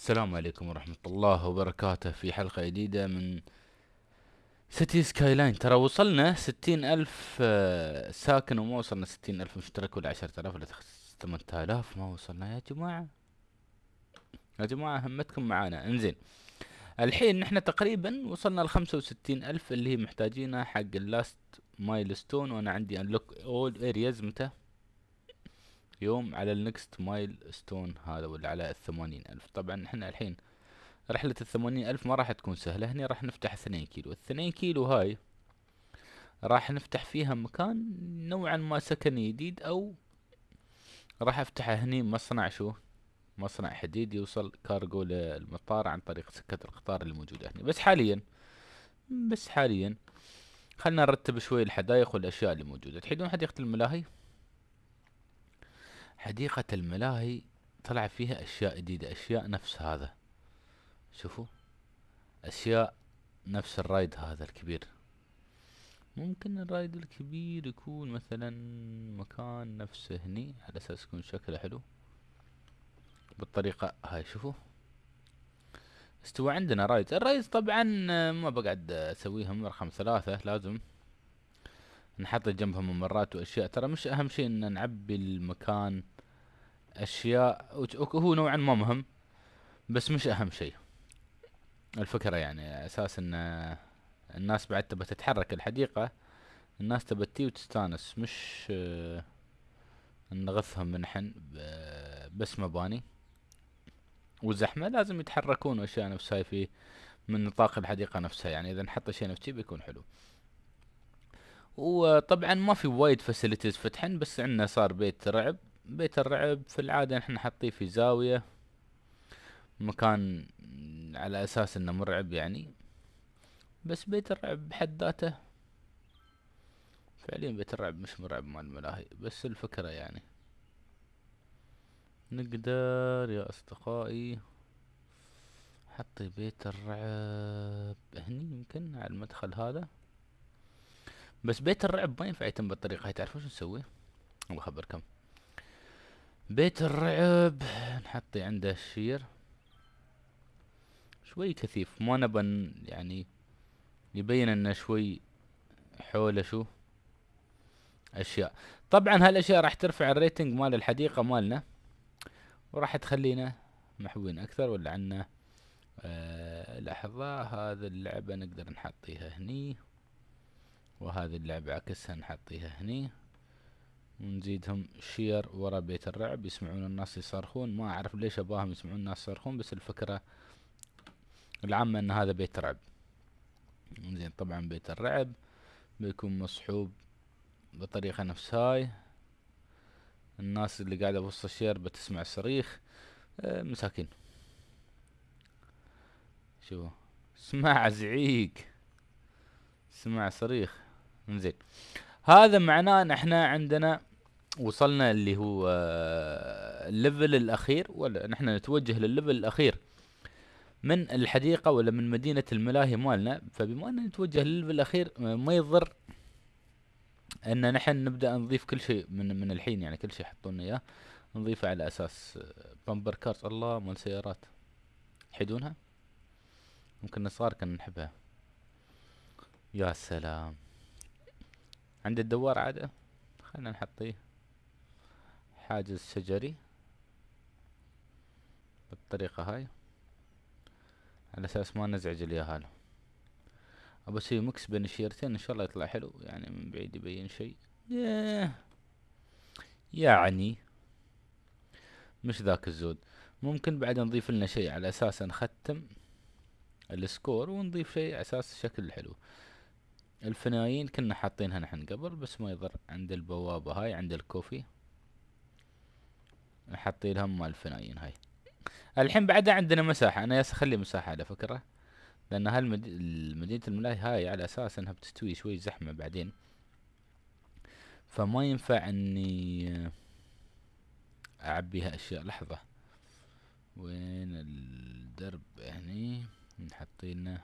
السلام عليكم ورحمة الله وبركاته في حلقة جديدة من سيتي سكاي لاين ترى وصلنا ستين ألف آه، ساكن وما وصلنا ستين ألف مشترك ولا عشرة آلاف ولا ثمانية آلاف ما وصلنا يا جماعة يا جماعة همتكم معانا انزين الحين نحن تقريبا وصلنا لخمسة وستين ألف اللي محتاجينها حق اللاست مايلستون وأنا عندي انلوك اول ارياز متى يوم على النكست مايل ستون هذا ولا على الثمانين ألف طبعا احنا الحين رحلة الثمانين ألف ما راح تكون سهلة هني راح نفتح اثنين كيلو الاثنين كيلو هاي راح نفتح فيها مكان نوعا ما سكني جديد او راح افتح هني مصنع شو مصنع حديد يوصل كارغو للمطار عن طريق سكة القطار اللي موجودة هني بس حاليا بس حاليا خلنا نرتب شوي الحدايق والاشياء اللي موجودة تحيدون حديقة الملاهي حديقة الملاهي طلع فيها أشياء جديدة أشياء نفس هذا شوفوا أشياء نفس الرايد هذا الكبير ممكن الرايد الكبير يكون مثلا مكان نفسه هني على أساس يكون شكله حلو بالطريقة هاي شوفوا استوى عندنا رايد الرايد طبعا آه، ما بقعد آه، اسويها مرة رقم ثلاثة لازم نحط جنبها ممرات واشياء ترى مش اهم شيء ان نعبي المكان اشياء هو نوعا ما مهم بس مش اهم شيء الفكرة يعني اساس ان الناس بعد تبى تتحرك الحديقة الناس تبى تي وتستانس مش نغثهم من حن بس مباني وزحمة لازم يتحركون واشياء نفسها في من نطاق الحديقة نفسها يعني اذا نحط شيء نفسي بيكون حلو وطبعا ما في وايد فاسيلتيز فتحن بس عندنا صار بيت رعب بيت الرعب في العادة احنا حاطيه في زاوية مكان على اساس انه مرعب يعني بس بيت الرعب بحد ذاته فعليا بيت الرعب مش مرعب مال الملاهي بس الفكرة يعني نقدر يا اصدقائي حطي بيت الرعب هني يمكن على المدخل هذا بس بيت الرعب ما ينفع يتم بالطريقة هاي تعرفون شو نسوي؟ الله أخبركم بيت الرعب نحطي عنده الشير شوي كثيف ما نبى يعني يبين انه شوي حوله شو اشياء طبعا هالاشياء راح ترفع الريتنج مال الحديقة مالنا وراح تخلينا محبوبين اكثر ولا عنا آه لحظة هذا اللعبة نقدر نحطيها هني وهذه اللعبة عكسها نحطيها هني ونزيدهم شير ورا بيت الرعب يسمعون الناس يصرخون ما اعرف ليش اباهم يسمعون الناس يصرخون بس الفكرة العامة ان هذا بيت رعب زين طبعا بيت الرعب بيكون مصحوب بطريقة نفس هاي الناس اللي قاعدة بوسط الشير بتسمع صريخ آه، مساكين شوفوا اسمع زعيق اسمع صريخ انزين هذا معناه ان احنا عندنا وصلنا اللي هو الليفل آه، الاخير ولا نحن نتوجه للليفل الاخير من الحديقة ولا من مدينة الملاهي مالنا فبما ان نتوجه للليفل الاخير آه، ما يضر ان نحن نبدا نضيف كل شيء من من الحين يعني كل شيء حطوا لنا اياه نضيفه على اساس بامبر آه، كارت الله مال سيارات حدونها ممكن صغار كنا نحبها يا سلام عند الدوار عادة خلنا نحطيه حاجز شجري بالطريقة هاي على اساس ما نزعج اليهال ابى اسوي مكس بين الشيرتين ان شاء الله يطلع حلو يعني من بعيد يبين شيء يعني مش ذاك الزود ممكن بعد نضيف لنا شيء على اساس نختم السكور ونضيف شيء على اساس الشكل الحلو الفنايين كنا حاطينها نحن قبل بس ما يضر عند البوابة هاي عند الكوفي نحطي لهم مال الفنايين هاي الحين بعدها عندنا مساحة انا ياس اخلي مساحة على فكرة لان هالمدينة مدينة الملاهي هاي على اساس انها بتستوي شوي زحمة بعدين فما ينفع اني اعبيها اشياء لحظة وين الدرب هني لنا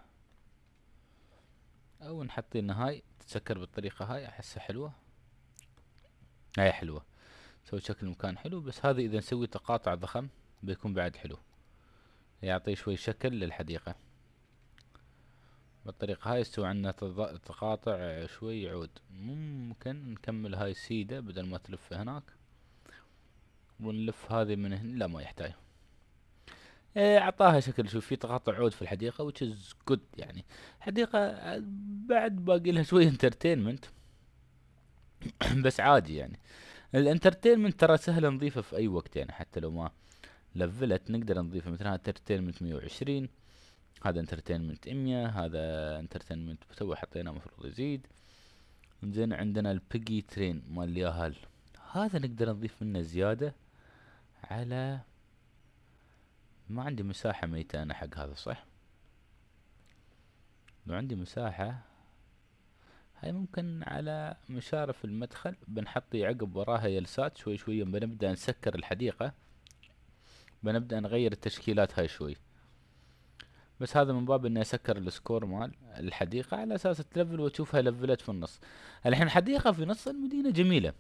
او نحطين هاي تتسكر بالطريقة هاي احسها حلوة هاي حلوة سوي شكل المكان حلو بس هذا اذا نسوي تقاطع ضخم بيكون بعد حلو يعطي شوي شكل للحديقة بالطريقة هاي يستوي عنا تقاطع شوي عود ممكن نكمل هاي السيدة بدل ما تلف هناك ونلف هذه من هنا لا ما يحتاج إيه، اعطاها شكل شوف في تقاطع عود في الحديقه which is good يعني حديقه بعد باقي لها شويه انترتينمنت بس عادي يعني الانترتينمنت ترى سهل نضيفه في اي وقت يعني حتى لو ما لفلت نقدر نضيفه مثلا هذا انترتينمنت 120 هذا انترتينمنت 100 هذا انترتينمنت تو حطيناه المفروض يزيد زين عندنا البيجي ترين مال الياهال هذا نقدر نضيف منه زياده على ما عندي مساحة ميتة أنا حق هذا صح؟ لو عندي مساحة هاي ممكن على مشارف المدخل بنحط عقب وراها يلسات شوي شوي بنبدأ نسكر الحديقة بنبدأ نغير التشكيلات هاي شوي بس هذا من باب اني اسكر السكور مال الحديقة على اساس تلفل وتشوفها لفلت في النص الحين حديقة في نص المدينة جميلة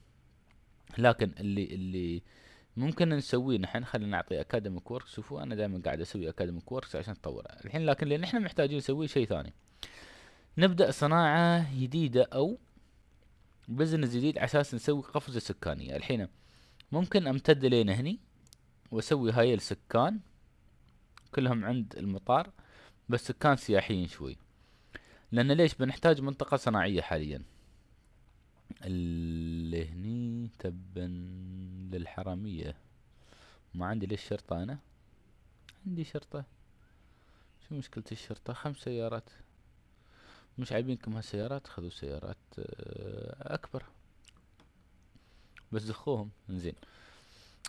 لكن اللي اللي ممكن نسويه نحن خلينا نعطي اكاديمي كورس شوفوا انا دائما قاعد اسوي اكاديمي كورس عشان اتطور الحين لكن لان احنا محتاجين نسوي شيء ثاني نبدا صناعه جديده او بزنس جديد عشان نسوي قفزه سكانيه الحين ممكن امتد لين هني واسوي هاي السكان كلهم عند المطار بس سكان سياحيين شوي لان ليش بنحتاج منطقه صناعيه حاليا اللي هني تبا للحرامية ما عندي ليش شرطة أنا عندي شرطة شو مشكلة الشرطة خمس سيارات مش عايبينكم هالسيارات خذوا سيارات آه، أكبر بس دخوهم زين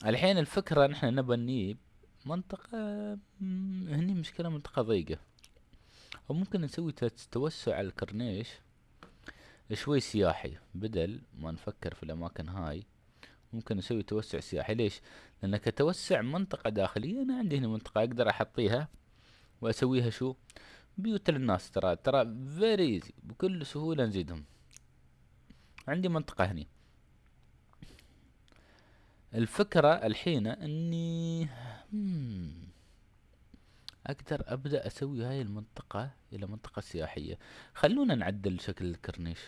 الحين الفكرة نحن نبى نجيب منطقة هني مشكلة منطقة ضيقة أو ممكن نسوي توسع على الكورنيش شوي سياحي بدل ما نفكر في الأماكن هاي ممكن نسوي توسع سياحي ليش؟ لأن كتوسع منطقة داخلية أنا عندي هنا منطقة أقدر أحطيها وأسويها شو؟ بيوت للناس ترى ترى فيري ايزي بكل سهولة نزيدهم عندي منطقة هني الفكرة الحين اني مم. Hmm، اقدر ابدأ اسوي هاي المنطقة الى منطقة سياحية خلونا نعدل شكل الكورنيش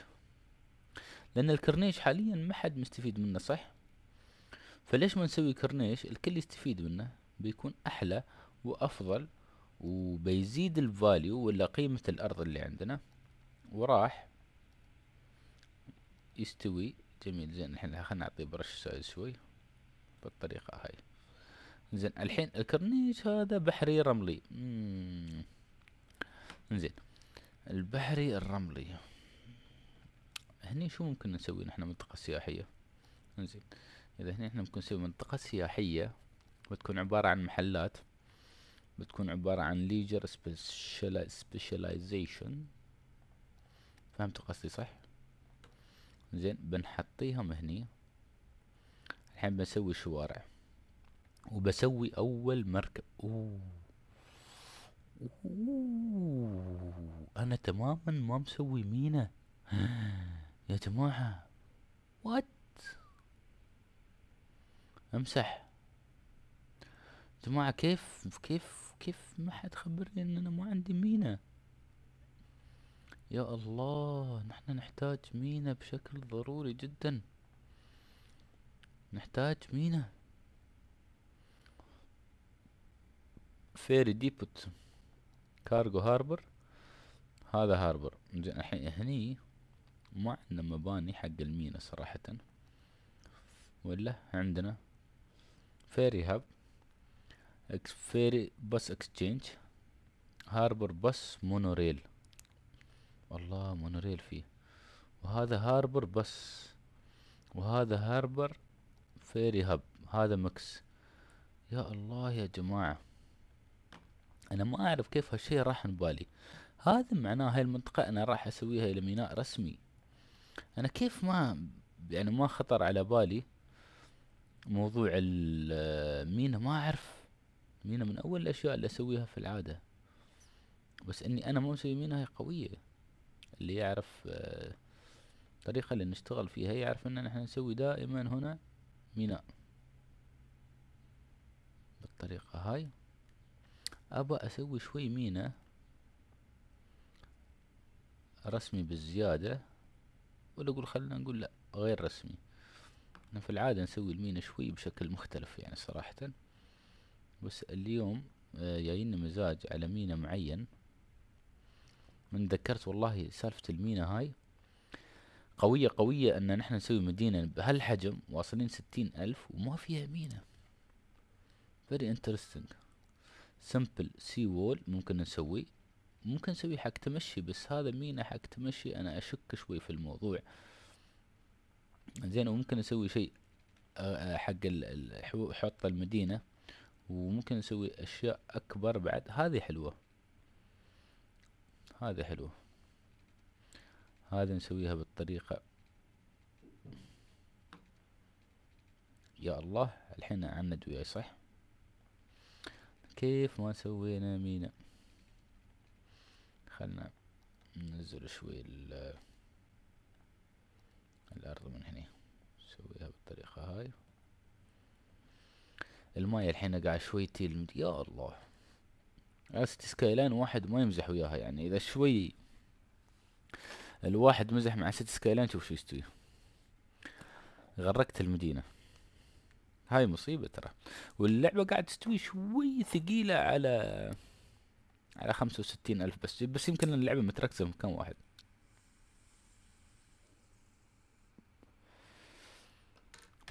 لان الكورنيش حاليا ما حد مستفيد منه صح فليش ما نسوي كورنيش الكل يستفيد منه بيكون احلى وافضل وبيزيد الفاليو ولا قيمة الارض اللي عندنا وراح يستوي جميل زين الحين خلنا نعطيه برش سايز شوي بالطريقة هاي زين الحين الكورنيش هذا بحري رملي مم. زين البحري الرملي هني شو ممكن نسوي نحن منطقة سياحية زين اذا هني احنا ممكن نسوي منطقة سياحية بتكون عبارة عن محلات بتكون عبارة عن ليجر سبيشاليزيشن فهمت قصدي صح زين بنحطيهم هني الحين بنسوي شوارع وبسوي اول مركب اوه انا تماما ما مسوي مينا يا جماعة وات امسح جماعة كيف كيف كيف ما حد خبرني ان انا ما عندي مينا يا الله نحن نحتاج مينا بشكل ضروري جدا نحتاج مينا فيري ديبوت كارغو هاربر هذا هاربر زين الحين هني ما عندنا مباني حق المينا صراحة ولا عندنا فيري هاب اكس فيري بس اكسشينج هاربر بس مونوريل الله مونوريل فيه وهذا هاربر بس وهذا هاربر فيري هاب هذا مكس يا الله يا جماعه انا ما اعرف كيف هالشي راح ببالي هذا معناه هاي المنطقة انا راح اسويها الى ميناء رسمي انا كيف ما يعني ما خطر على بالي موضوع المينا ما اعرف مينا من اول الاشياء اللي اسويها في العادة بس اني انا ما مسوي مينا هي قوية اللي يعرف الطريقة اللي نشتغل فيها يعرف ان احنا نسوي دائما هنا ميناء بالطريقة هاي أبغى اسوي شوي مينا رسمي بالزيادة ولا اقول خلنا نقول لا غير رسمي احنا في العادة نسوي المينا شوي بشكل مختلف يعني صراحة بس اليوم آه، جاينا مزاج على مينا معين من ذكرت والله سالفة المينا هاي قوية قوية ان نحن نسوي مدينة بهالحجم واصلين ستين الف وما فيها مينا very interesting سمبل سي وول ممكن نسويه ممكن نسوي حق تمشي بس هذا مينا حق تمشي انا اشك شوي في الموضوع زين وممكن نسوي شيء آه، آه، حق حط المدينة وممكن نسوي اشياء اكبر بعد هذه حلوة هذه حلوة هذه نسويها بالطريقة يا الله الحين عند وياي صح كيف ما سوينا مينا خلنا ننزل شوي الارض من هنا نسويها بالطريقة هاي الماي الحين قاعد شوي تيل يا الله اسيتي سكاي لاين واحد ما يمزح وياها يعني اذا شوي الواحد مزح مع سيتي سكاي لاين شوف شو يستوي غرقت المدينه هاي مصيبة ترى واللعبة قاعد تستوي شوي ثقيلة على على خمسة وستين ألف بس بس يمكن اللعبة متركزة في مكان واحد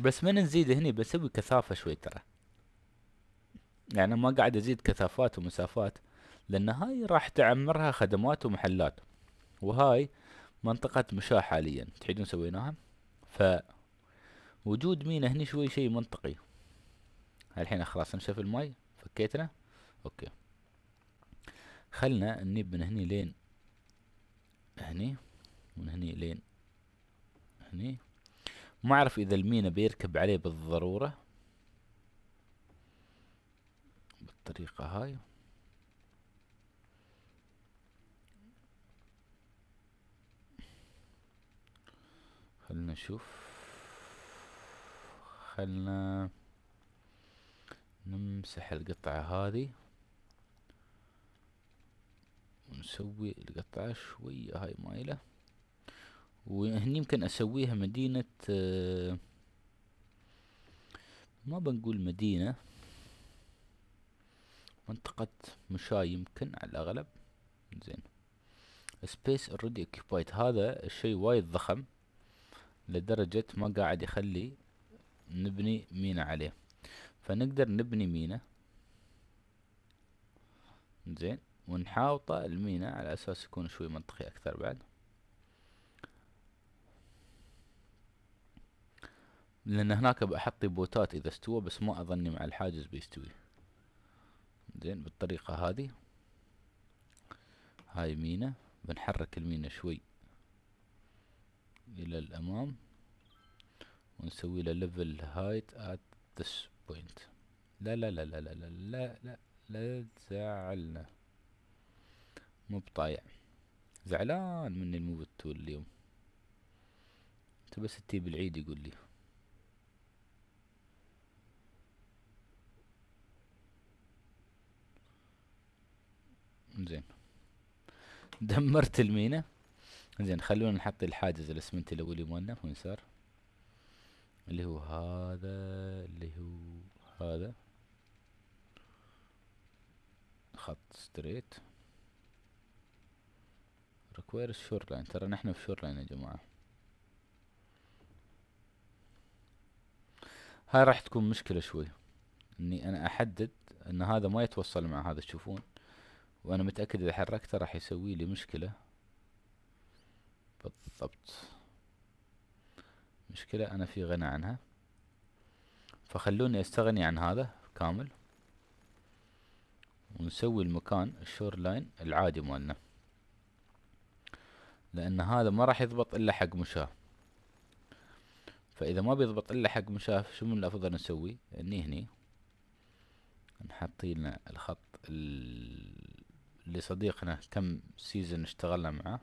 بس ما نزيد هني بسوي كثافة شوي ترى يعني ما قاعد أزيد كثافات ومسافات لأن هاي راح تعمرها خدمات ومحلات وهاي منطقة مشاة حاليا تحيدون سويناها ف وجود مينا هني شوي شيء منطقي الحين خلاص انشف الماي فكيتنا اوكي خلنا نجيب من هني لين هني من هني لين هني ما اعرف اذا المينا بيركب عليه بالضرورة بالطريقة هاي خلنا نشوف خلنا نمسح القطعة هذه ونسوي القطعة شوية هاي مايلة وهني يمكن اسويها مدينة آه، ما بنقول مدينة منطقة مشاي يمكن على الاغلب زين سبيس اوريدي اوكيبايد هذا الشيء وايد ضخم لدرجة ما قاعد يخلي نبني مينا عليه فنقدر نبني مينا زين ونحاوطه المينا على اساس يكون شوي منطقي اكثر بعد لان هناك بحط بوتات اذا استوى بس ما اظني مع الحاجز بيستوي زين بالطريقة هذه هاي مينا بنحرك المينا شوي الى الامام ونسوي له level height at this point لا لا لا لا لا لا لا لا, لا تزعلنا مو بطايع زعلان من الموف التول اليوم انت بس تجيب العيد يقول لي زين دمرت المينا زين خلونا نحط الحاجز الاسمنتي الاولي مالنا وين صار اللي هو هذا اللي هو هذا خط ستريت ريكويرز شور لاين ترى نحن في شور لاين يا جماعة هاي راح تكون مشكلة شوي اني انا احدد ان هذا ما يتوصل مع هذا تشوفون وانا متأكد اذا حركته راح يسوي لي مشكلة بالضبط مشكلة أنا في غنى عنها فخلوني أستغني عن هذا كامل ونسوي المكان الشور لاين العادي مالنا لأن هذا ما راح يضبط إلا حق مشاه فإذا ما بيضبط إلا حق مشاه شو من الأفضل نسوي إني هني نحط لنا الخط اللي صديقنا كم سيزن اشتغلنا معاه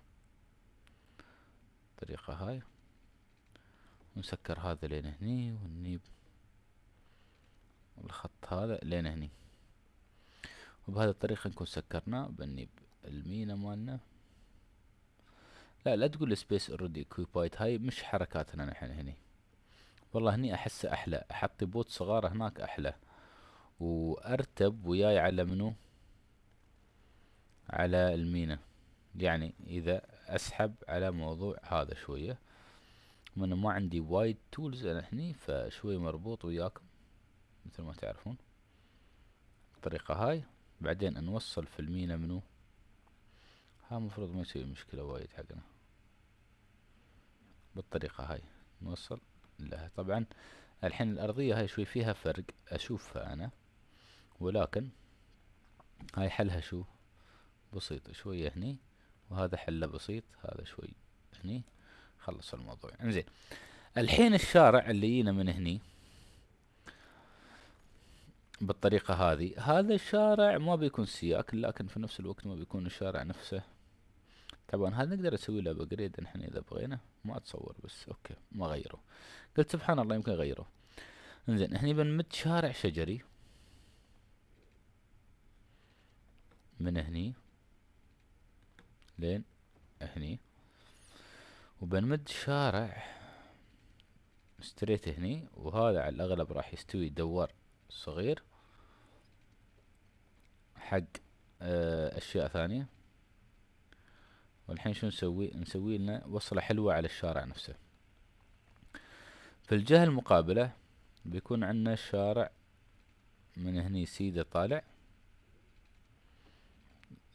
الطريقة هاي نسكر هذا لين هني والنيب والخط هذا لين هني وبهذه الطريقة نكون سكرناه بالنيب المينا مالنا لا لا تقول سبيس اوريدي كويبايت هاي مش حركاتنا نحن هني والله هني احسه احلى احط بوت صغار هناك احلى وارتب وياي على منو على المينا يعني اذا اسحب على موضوع هذا شوية انا ما عندي وايد تولز انا هني فشوي مربوط وياكم مثل ما تعرفون الطريقة هاي بعدين نوصل في المينا منو ها مفروض ما يسوي مشكلة وايد حقنا بالطريقة هاي نوصل لها طبعا الحين الأرضية هاي شوي فيها فرق أشوفها أنا ولكن هاي حلها شو بسيط شوية هني وهذا حله بسيط هذا شوي هني خلص الموضوع انزين يعني الحين الشارع اللي جينا من هني بالطريقة هذه هذا الشارع ما بيكون سياك لكن في نفس الوقت ما بيكون الشارع نفسه طبعا هذا نقدر نسوي له ابجريد نحن اذا بغينا ما اتصور بس اوكي ما غيره قلت سبحان الله يمكن غيره انزين هني بنمد شارع شجري من هني لين هني وبنمد شارع ستريت هني وهذا على الأغلب راح يستوي دوار صغير حق آه، أشياء ثانية والحين شو نسوي نسوي لنا وصلة حلوة على الشارع نفسه في الجهة المقابلة بيكون عندنا شارع من هني سيدة طالع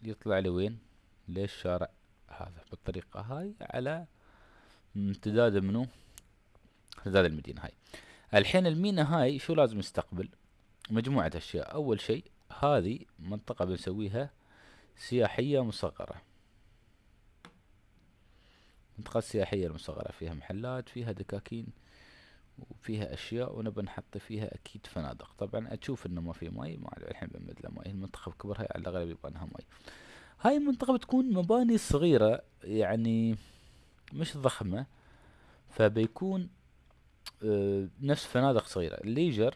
يطلع لوين ليش شارع هذا بالطريقة هاي على امتداد منو امتداد المدينة هاي الحين المينا هاي شو لازم يستقبل مجموعة أشياء أول شيء هذه منطقة بنسويها سياحية مصغرة منطقة سياحية مصغرة فيها محلات فيها دكاكين وفيها أشياء ونبى نحط فيها أكيد فنادق طبعا أشوف إنه ما في ماي ما الحين بنمد له ماي المنطقة بكبرها على الأغلب يبغى لها ماي هاي المنطقة بتكون مباني صغيرة يعني مش ضخمة فبيكون آه نفس فنادق صغيرة الليجر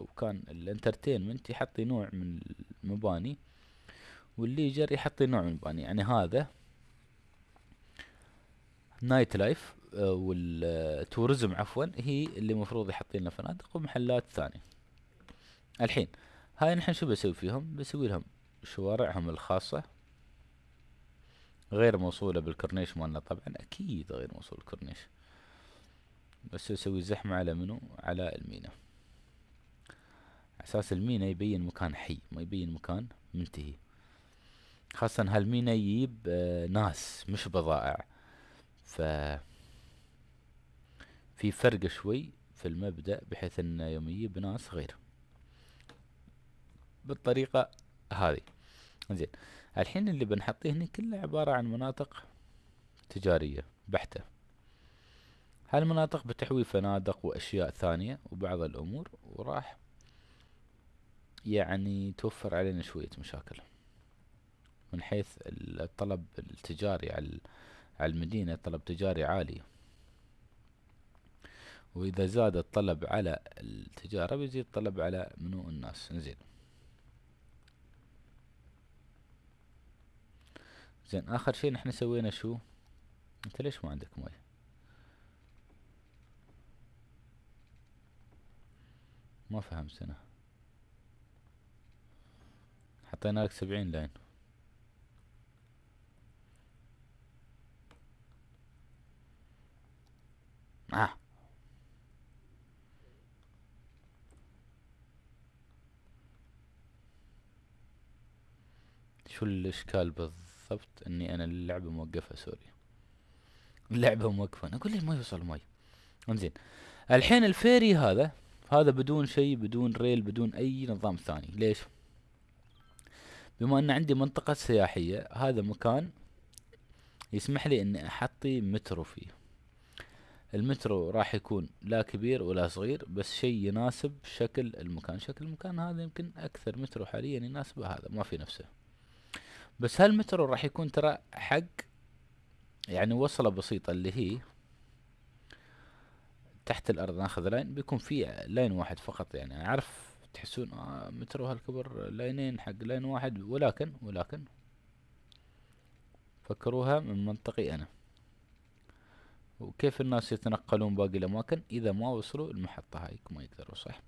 أو كان الانترتينمنت يحط نوع من المباني والليجر يحط نوع من المباني يعني هذا نايت لايف والتوريزم عفوا هي اللي مفروض يحط لنا فنادق ومحلات ثانية الحين هاي نحن شو بسوي فيهم بسوي لهم شوارعهم الخاصة غير موصولة بالكورنيش مالنا طبعا اكيد غير موصول الكورنيش بس يسوي زحمة على منو على المينا اساس المينا يبين مكان حي ما يبين مكان منتهي خاصة هالمينا يجيب آه، ناس مش بضائع ف في فرق شوي في المبدأ بحيث انه يوم يجيب ناس غير بالطريقة هذه زين الحين اللي بنحطيه هنا كله عبارة عن مناطق تجارية بحتة هالمناطق بتحوي فنادق وأشياء ثانية وبعض الأمور وراح يعني توفر علينا شوية مشاكل من حيث الطلب التجاري على المدينة طلب تجاري عالي وإذا زاد الطلب على التجارة بيزيد الطلب على منو الناس زين زين اخر شي نحن سوينا شو انت ليش ما عندك مي ما فهمت انا حطينا لك سبعين لاين آه. شو الاشكال بالضبط لاحظت اني انا اللعبه موقفه سوري اللعبه موقفه انا اقول ليه ما يوصل مي انزين الحين الفيري هذا هذا بدون شيء بدون ريل بدون اي نظام ثاني ليش بما ان عندي منطقة سياحية هذا مكان يسمح لي اني احطي مترو فيه المترو راح يكون لا كبير ولا صغير بس شيء يناسب شكل المكان شكل المكان هذا يمكن اكثر مترو حاليا يناسبه هذا ما في نفسه بس هالمترو راح يكون ترى حق يعني وصلة بسيطة اللي هي تحت الارض ناخذ لاين بيكون في لاين واحد فقط يعني انا اعرف تحسون آه مترو هالكبر لاينين حق لاين واحد ولكن ولكن فكروها من منطقي انا وكيف الناس يتنقلون باقي الاماكن اذا ما وصلوا المحطة هاي ما يقدروا صح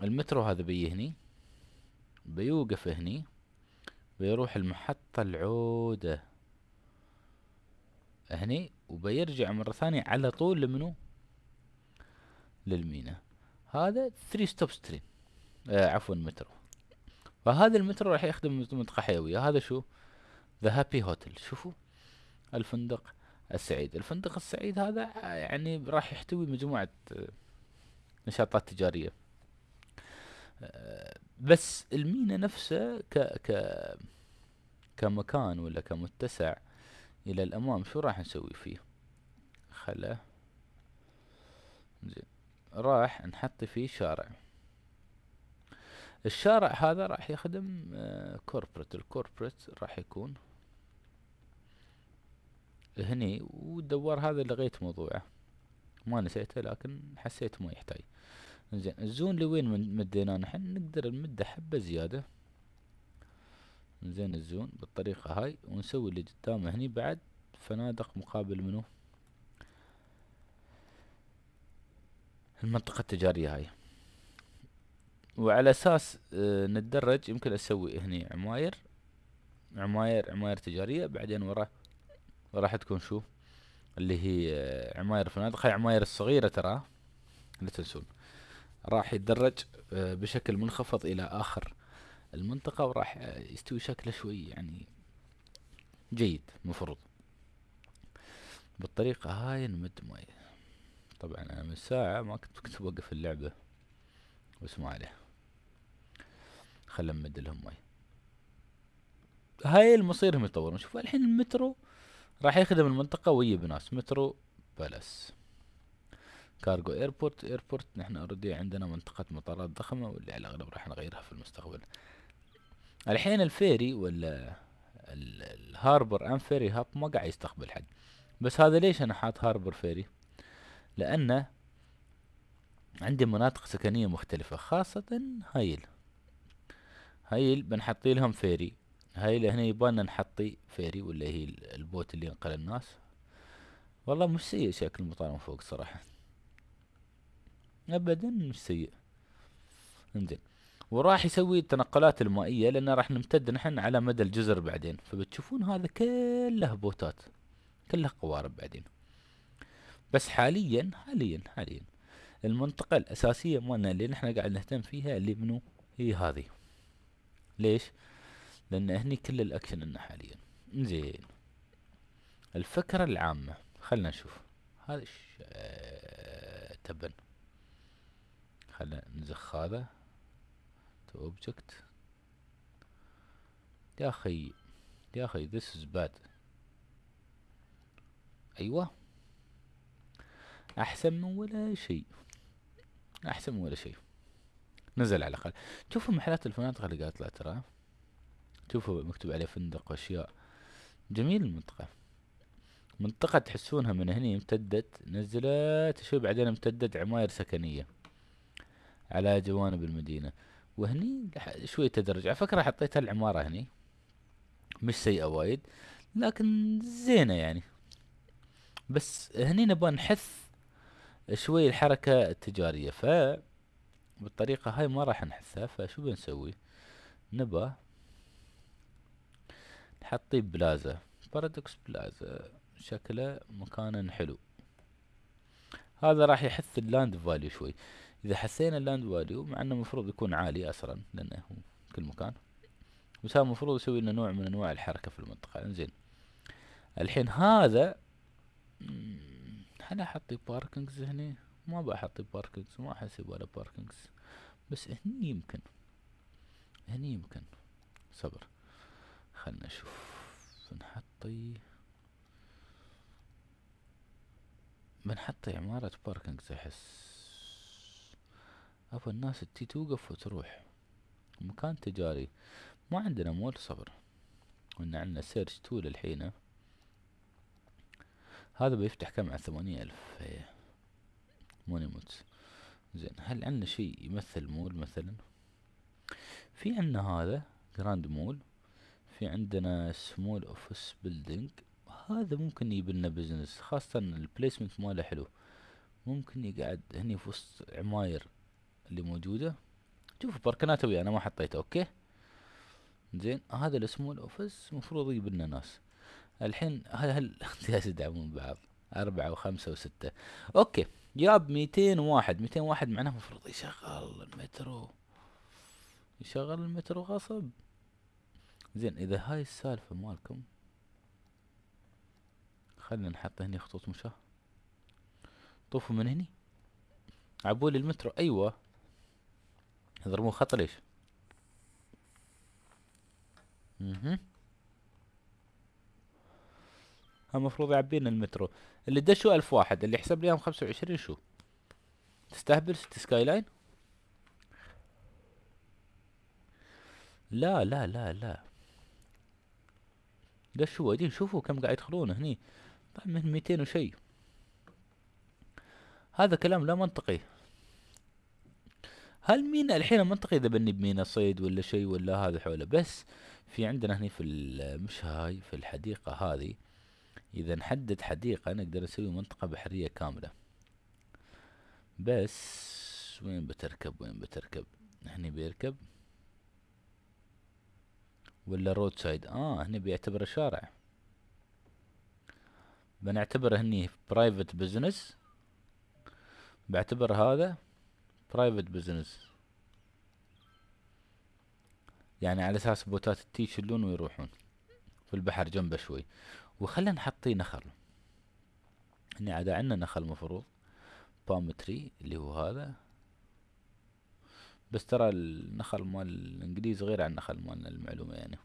فالمترو هذا بيجي هني بيوقف هني بيروح المحطة العودة هني وبيرجع مرة ثانية على طول لمنو للميناء هذا ثري ستوب ستريم عفوا مترو فهذا المترو راح يخدم منطقة حيوية هذا شو ذا هابي هوتل شوفوا الفندق السعيد الفندق السعيد هذا يعني راح يحتوي مجموعة آه، نشاطات تجارية بس المينا نفسه ك ك كمكان ولا كمتسع الى الامام شو راح نسوي فيه خله زين راح نحط فيه شارع الشارع هذا راح يخدم كوربريت آه، الكوربريت راح يكون هني ودور هذا لغيت موضوعه ما نسيته لكن حسيت ما يحتاج زين الزون لوين مديناه نحن نقدر نمده حبة زيادة زين الزون بالطريقة هاي ونسوي اللي قدامه هني بعد فنادق مقابل منو المنطقة التجارية هاي وعلى اساس آه، نتدرج يمكن اسوي هني عماير عماير عماير تجارية بعدين ورا راح تكون شو اللي هي آه، عماير فنادق هاي عماير الصغيرة ترى لا تنسون راح يتدرج آه، بشكل منخفض الى اخر المنطقة وراح آه، يستوي شكله شوي يعني جيد مفروض بالطريقة هاي نمد مي طبعا انا من ساعة ما كنت كنت بوقف اللعبة بس ما عليه خلنا نمد لهم مي هاي المصير هم يطورون شوف الحين المترو راح يخدم المنطقة ويجيب ناس مترو بلس كارجو ايربورت ايربورت نحن اوريدي عندنا منطقة مطارات ضخمة واللي على الاغلب راح نغيرها في المستقبل الحين الفيري ولا الهاربر ام فيري هاب ما قاعد يستقبل حد بس هذا ليش انا حاط هاربر فيري لانه عندي مناطق سكنية مختلفة خاصة هايل هايل بنحطي لهم فيري هايل هنا يبالنا نحطي فيري ولا هي البوت اللي ينقل الناس والله مش سيء شكل المطار من فوق صراحة ابدا مش سيء انزين وراح يسوي التنقلات المائيه لان راح نمتد نحن على مدى الجزر بعدين فبتشوفون هذا كله بوتات كله قوارب بعدين بس حاليا حاليا حاليا المنطقه الاساسيه مالنا اللي نحن قاعد نهتم فيها اللي منو هي هذه ليش لان هني كل الاكشن لنا حاليا زين الفكره العامه خلنا نشوف هذا تبن خلينا نزخ هذا تو اوبجكت يا اخي يا اخي ذس از باد ايوه احسن من ولا شيء احسن من ولا شيء نزل على الاقل شوفوا محلات الفنادق اللي قاعد تطلع ترى شوفوا مكتوب عليه فندق واشياء جميل المنطقه منطقة تحسونها من هنا امتدت نزلت شوي بعدين امتدت عماير سكنية على جوانب المدينة وهني شوي تدرج على فكرة حطيت العمارة هني مش سيئة وايد لكن زينة يعني بس هني نبغى نحث شوي الحركة التجارية ف بالطريقة هاي ما راح نحثها فشو بنسوي نبى نحطي بلازا بارادوكس بلازا شكله مكان حلو هذا راح يحث اللاند فاليو شوي إذا حسينا اللاند فاليو مع أنه المفروض يكون عالي أصلا لأنه كل مكان بس هذا المفروض يسوي لنا نوع من أنواع الحركة في المنطقة إنزين الحين هذا هل أحطي باركنجز هني؟ ما بحطي باركنجز ما احس ولا باركنجز بس هني يمكن هني يمكن صبر خلنا نشوف بنحطي بنحطي عمارة باركنجز أحس أفا الناس تي توقف وتروح مكان تجاري ما عندنا مول صبر وإن عندنا سيرش تول الحين هذا بيفتح كم على ثمانية ألف إيه. مونيموت زين هل عندنا شيء يمثل مول مثلا في عندنا هذا جراند مول في عندنا سمول اوفيس بيلدينج هذا ممكن يجيب لنا بزنس خاصة البليسمنت ماله حلو ممكن يقعد هني في وسط عماير اللي موجودة شوفوا ويا انا ما حطيته اوكي زين هذا اللي اسمه الاوفيس المفروض يجيب لنا ناس الحين هل الناس يدعمون بعض أربعة وخمسة وستة أوكي جاب ميتين واحد ميتين واحد معناه المفروض يشغل المترو يشغل المترو غصب زين إذا هاي السالفة مالكم خلنا نحط هني خطوط مشاه طوفوا من هني عبولي المترو أيوة يضربون خط ليش اها المفروض يعبينا المترو اللي دشوا ألف واحد اللي حسب ليهم خمسة وعشرين شو تستهبل ست سكاي لاين لا لا لا لا دشوا وايدين شوفوا كم قاعد يدخلون هني من ميتين وشي هذا كلام لا منطقي هل مينا الحين المنطقة اذا بني بمينا صيد ولا شيء ولا هذا حوله بس في عندنا هني في مش هاي في الحديقة هذه اذا نحدد حديقة نقدر نسوي منطقة بحرية كاملة بس وين بتركب وين بتركب هني بيركب ولا رود سايد اه هني بيعتبر شارع بنعتبر هني برايفت بزنس بعتبر هذا برايفت بزنس يعني على اساس بوتات التي يشلون ويروحون في البحر جنبه شوي وخلنا نحطي نخل هني عدا عندنا نخل مفروض بام تري اللي هو هذا بس ترى النخل مال الانجليز غير عن النخل مالنا المعلومة يعني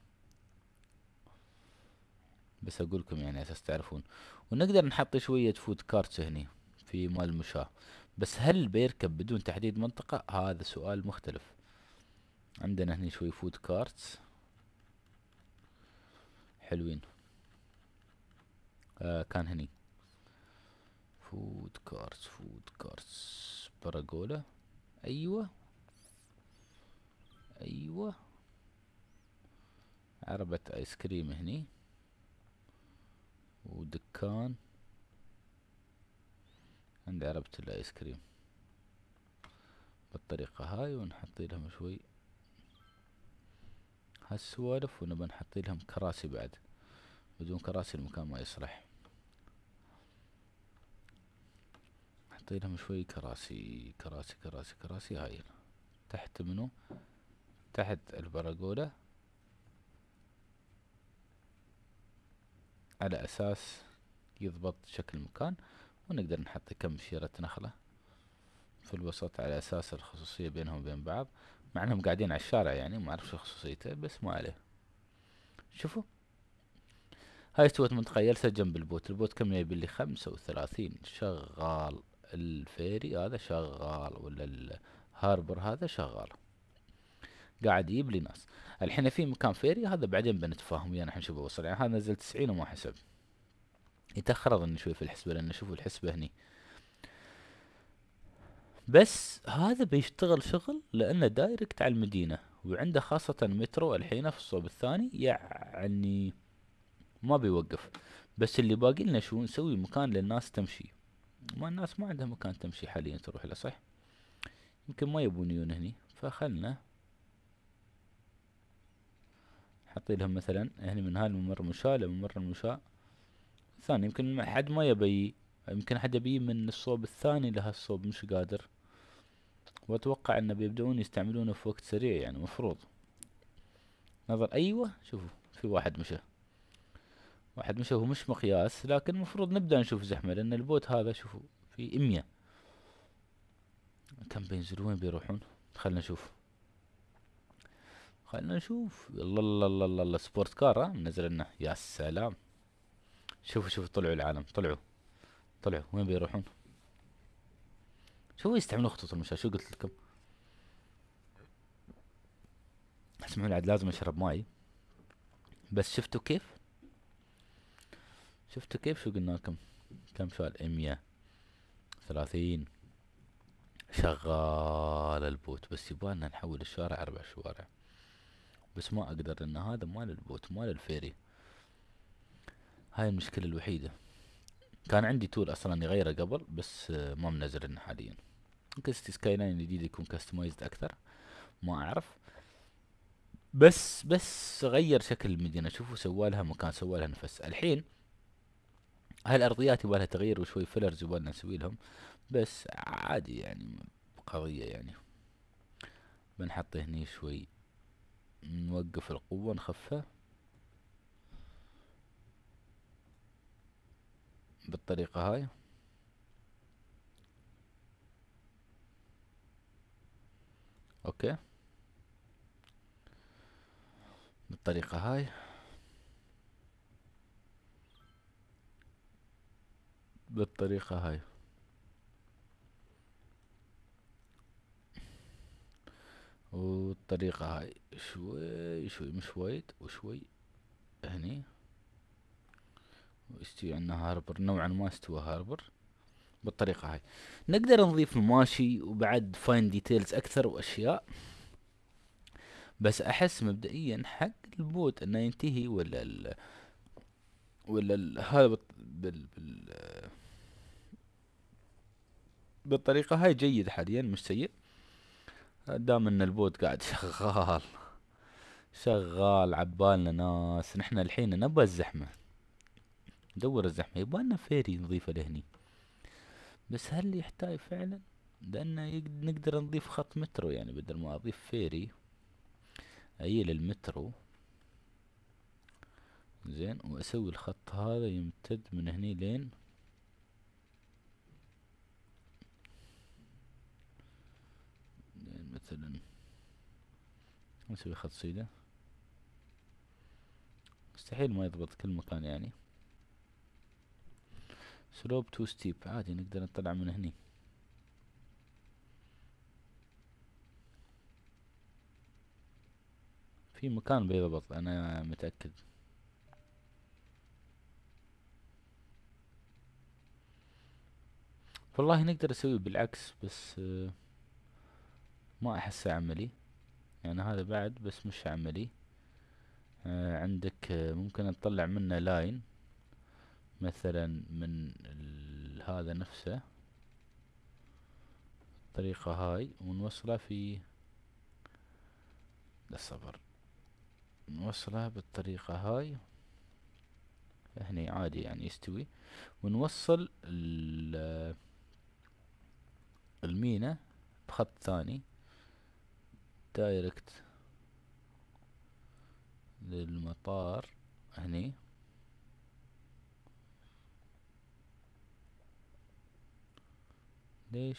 بس اقولكم يعني اساس تعرفون ونقدر نحط شوية فود كارتس هني في مال المشاة بس هل بيركب بدون تحديد منطقة هذا سؤال مختلف عندنا هنا شوي فود كارتس حلوين آه كان هني فود كارتس فود كارتس باراجولا ايوه ايوه عربة ايس كريم هني ودكان عندي علبة الايس كريم بالطريقة هاي ونحط لهم شوي هالسوالف ونبى نحط لهم كراسي بعد بدون كراسي المكان ما يصلح نحط لهم شوي كراسي كراسي كراسي كراسي هاي تحت منو تحت البراقولة على أساس يضبط شكل المكان ونقدر نحط كم شيرة نخلة في الوسط على أساس الخصوصية بينهم وبين بعض مع انهم قاعدين على الشارع يعني ما اعرف شو خصوصيته بس ما عليه شوفوا هاي استوت منطقة جالسة جنب البوت البوت كم يبي لي خمسة وثلاثين شغال الفيري هذا شغال ولا الهاربر هذا شغال قاعد يجيب لي ناس الحين في مكان فيري هذا بعدين بنتفاهم يعني الحين شو بوصل يعني هذا نزل تسعين وما حسب يتأخر أظن شوي في الحسبة لأن شوفوا الحسبة هني بس هذا بيشتغل شغل لأنه دايركت على المدينة وعنده خاصة مترو الحين في الصوب الثاني يعني ما بيوقف بس اللي باقي لنا شو نسوي مكان للناس تمشي ما الناس ما عندها مكان تمشي حاليا تروح له صح يمكن ما يبون يجون هني فخلنا حطي لهم مثلا هني من هاي الممر مشاة لممر المشاة ثاني يمكن حد ما يبي يمكن حد يبي من الصوب الثاني لهالصوب مش قادر واتوقع انه بيبدون يستعملونه في وقت سريع يعني مفروض نظر ايوه شوفوا في واحد مشى واحد مشى هو مش مقياس لكن مفروض نبدا نشوف زحمه لان البوت هذا شوفوا في امية كم بينزلون وين بيروحون خلنا نشوف خلنا نشوف الله الله الله الله سبورت كار ها منزل لنا يا سلام شوفوا شوفوا طلعوا العالم طلعوا طلعوا وين بيروحون شوفوا يستعملون خطوط المشاة شو قلت لكم اسمعوا عاد لازم اشرب ماي بس شفتوا كيف شفتوا كيف شو قلنا لكم كم سؤال مية ثلاثين شغال البوت بس يبغالنا نحول الشوارع اربع شوارع بس ما اقدر ان هذا مال البوت مال الفيري هاي المشكلة الوحيدة كان عندي تول اصلا يغيره قبل بس آه، ما منزلنا حاليا ممكن ستي سكاي لاين الجديد يكون كاستمايزد اكثر ما اعرف بس بس غير شكل المدينة شوفوا سوالها مكان سوالها نفس الحين هاي الارضيات يبالها تغيير وشوي فيلرز يبالنا نسوي لهم بس عادي يعني قضية يعني بنحط هني شوي نوقف القوة نخفها بالطريقة هاي اوكي بالطريقة هاي بالطريقة هاي والطريقة هاي شوي شوي مش وايد وشوي هني استوي عندنا هاربر نوعا ما استوى هاربر بالطريقة هاي نقدر نضيف ماشي وبعد فاين ديتيلز اكثر واشياء بس احس مبدئيا حق البوت انه ينتهي ولا ال ولا ال هذا بال بال بالطريقة هاي جيد حاليا مش سيء دام ان البوت قاعد شغال شغال عبالنا ناس نحن الحين نبى الزحمة دور الزحمة يبغى لنا فيري نضيفه لهني بس هل يحتاج فعلا لأن نقدر نضيف خط مترو يعني بدل ما أضيف فيري أي للمترو زين وأسوي الخط هذا يمتد من هني لين لين مثلا نسوي خط سيدة مستحيل ما يضبط كل مكان يعني سلوب تو ستيب عادي نقدر نطلع من هني في مكان بيضبط انا متأكد والله نقدر اسوي بالعكس بس ما احسه عملي يعني هذا بعد بس مش عملي عندك ممكن نطلع منه لاين مثلا من هذا نفسه الطريقة هاي ونوصله في الصبر نوصله بالطريقة هاي هني عادي يعني يستوي ونوصل المينا بخط ثاني دايركت للمطار هني ليش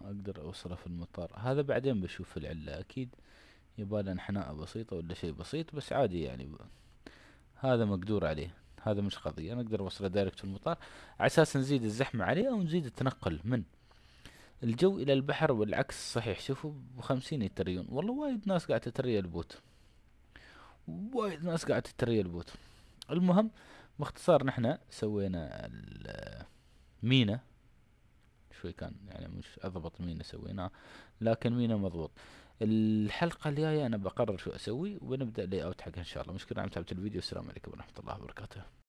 ما اقدر اوصله في المطار هذا بعدين بشوف العلة اكيد يبالها انحناءة بسيطة ولا شي بسيط بس عادي يعني هذا مقدور عليه هذا مش قضية نقدر اوصله دايركت في المطار على اساس نزيد الزحمة عليه او نزيد التنقل من الجو الى البحر والعكس صحيح شوفوا بخمسين يتريون والله وايد ناس قاعده تتري البوت وايد ناس قاعده تتري البوت المهم باختصار نحن سوينا مينا شوي كان يعني مش اضبط مينا سويناه لكن مينا مضبوط الحلقة الجاية انا بقرر شو اسوي وبنبدأ لي اوت حقها ان شاء الله مشكلة عم تعبت الفيديو السلام عليكم ورحمة الله وبركاته